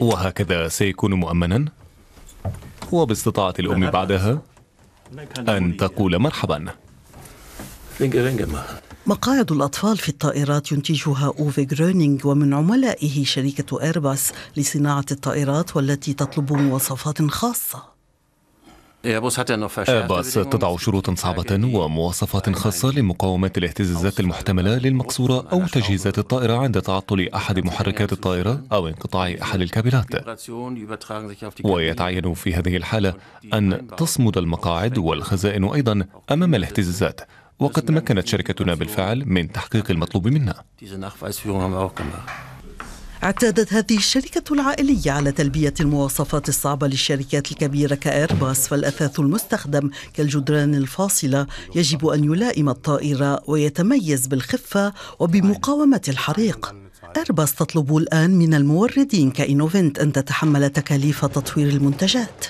وهكذا سيكون مؤمنا وباستطاعة الأم بعدها أن تقول مرحبا مقاعد الأطفال في الطائرات ينتجها أوفي غرونينغ ومن عملائه شركة إيرباص لصناعة الطائرات والتي تطلب مواصفات خاصة إيرباص تضع شروطا صعبة ومواصفات أيوة، خاصة أيوة. لمقاومة الاهتزازات المحتملة للمقصورة أو تجهيزات الطائرة عند تعطل أحد محركات الطائرة أو انقطاع أحد الكابلات ويتعين في هذه الحالة أن تصمد المقاعد والخزائن أيضا أمام الاهتزازات وقد تمكنت شركتنا بالفعل من تحقيق المطلوب منا اعتادت هذه الشركة العائلية على تلبية المواصفات الصعبة للشركات الكبيرة كإيرباص فالأثاث المستخدم كالجدران الفاصلة يجب أن يلائم الطائرة ويتميز بالخفة وبمقاومة الحريق إيرباص تطلب الآن من الموردين كإنوفنت أن تتحمل تكاليف تطوير المنتجات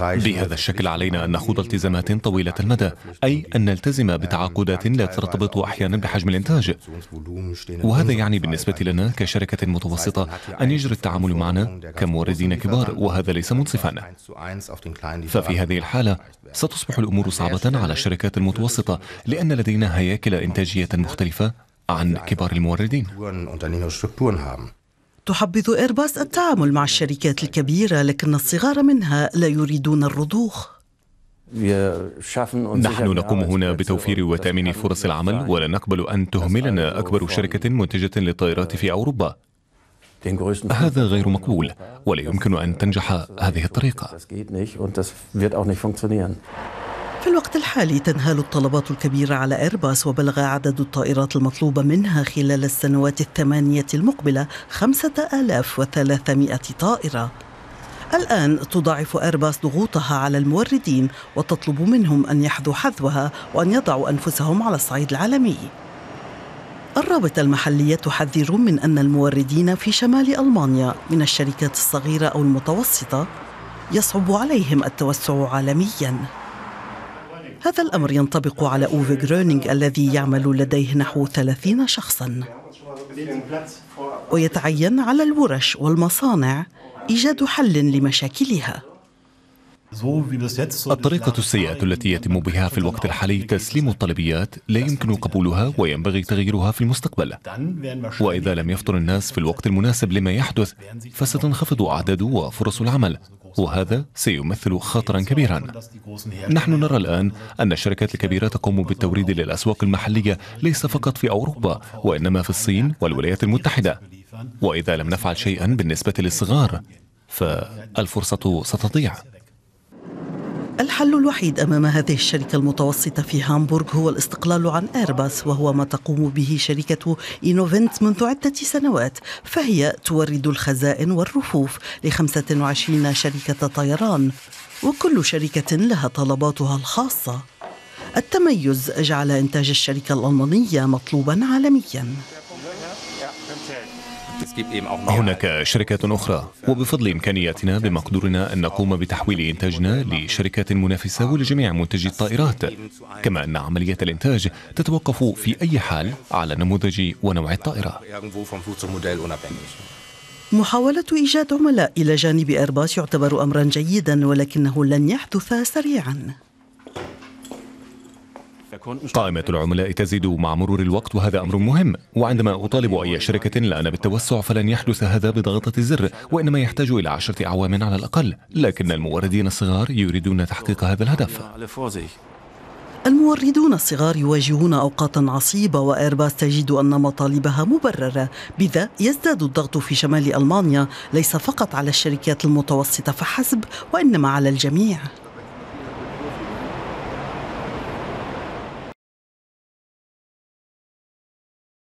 بهذا الشكل علينا أن نخوض التزامات طويلة المدى أي أن نلتزم بتعاقدات لا ترتبط أحيانا بحجم الإنتاج وهذا يعني بالنسبة لنا كشركة متوسطة أن يجري التعامل معنا كموردين كبار وهذا ليس منصفا ففي هذه الحالة ستصبح الأمور صعبة على الشركات المتوسطة لأن لدينا هياكل إنتاجية مختلفة عن كبار الموردين تحبذ إيرباص التعامل مع الشركات الكبيرة لكن الصغار منها لا يريدون الرضوخ نحن نقوم هنا بتوفير وتأمين فرص العمل ولا نقبل أن تهملنا أكبر شركة منتجة للطائرات في أوروبا هذا غير مقبول ولا يمكن أن تنجح هذه الطريقة في الوقت الحالي تنهال الطلبات الكبيرة على إيرباص وبلغ عدد الطائرات المطلوبة منها خلال السنوات الثمانية المقبلة 5300 طائرة الآن تضاعف إيرباص ضغوطها على الموردين وتطلب منهم أن يحذوا حذوها وأن يضعوا أنفسهم على الصعيد العالمي الرابطة المحلية تحذر من أن الموردين في شمال ألمانيا من الشركات الصغيرة أو المتوسطة يصعب عليهم التوسع عالمياً هذا الأمر ينطبق على أوفي جرونينغ الذي يعمل لديه نحو 30 شخصا ويتعين على الورش والمصانع إيجاد حل لمشاكلها الطريقة السيئة التي يتم بها في الوقت الحالي تسليم الطلبيات لا يمكن قبولها وينبغي تغييرها في المستقبل وإذا لم يفطر الناس في الوقت المناسب لما يحدث فستنخفض أعداد وفرص العمل وهذا سيمثل خطرا كبيرا نحن نرى الآن أن الشركات الكبيرة تقوم بالتوريد للأسواق المحلية ليس فقط في أوروبا وإنما في الصين والولايات المتحدة وإذا لم نفعل شيئا بالنسبة للصغار فالفرصة ستضيع الحل الوحيد امام هذه الشركه المتوسطه في هامبورغ هو الاستقلال عن ايرباص وهو ما تقوم به شركه اينوفنت منذ عده سنوات فهي تورد الخزائن والرفوف ل 25 شركه طيران وكل شركه لها طلباتها الخاصه التميز جعل انتاج الشركه الالمانيه مطلوبا عالميا هناك شركات أخرى وبفضل إمكانياتنا بمقدورنا أن نقوم بتحويل إنتاجنا لشركات منافسة ولجميع منتجي الطائرات كما أن عملية الإنتاج تتوقف في أي حال على نموذج ونوع الطائرة محاولة إيجاد عملاء إلى جانب إيرباص يعتبر أمرا جيدا ولكنه لن يحدث سريعا قائمة العملاء تزيد مع مرور الوقت وهذا أمر مهم وعندما أطالب أي أيوة، شركة الآن أيوة. بالتوسع فلن يحدث هذا بضغطة الزر وإنما يحتاج إلى عشرة أعوام على الأقل لكن الموردين الصغار يريدون تحقيق هذا الهدف الموردون الصغار يواجهون أوقاتا عصيبة وإيرباص تجد أن مطالبها مبررة بذا يزداد الضغط في شمال ألمانيا ليس فقط على الشركات المتوسطة فحسب وإنما على الجميع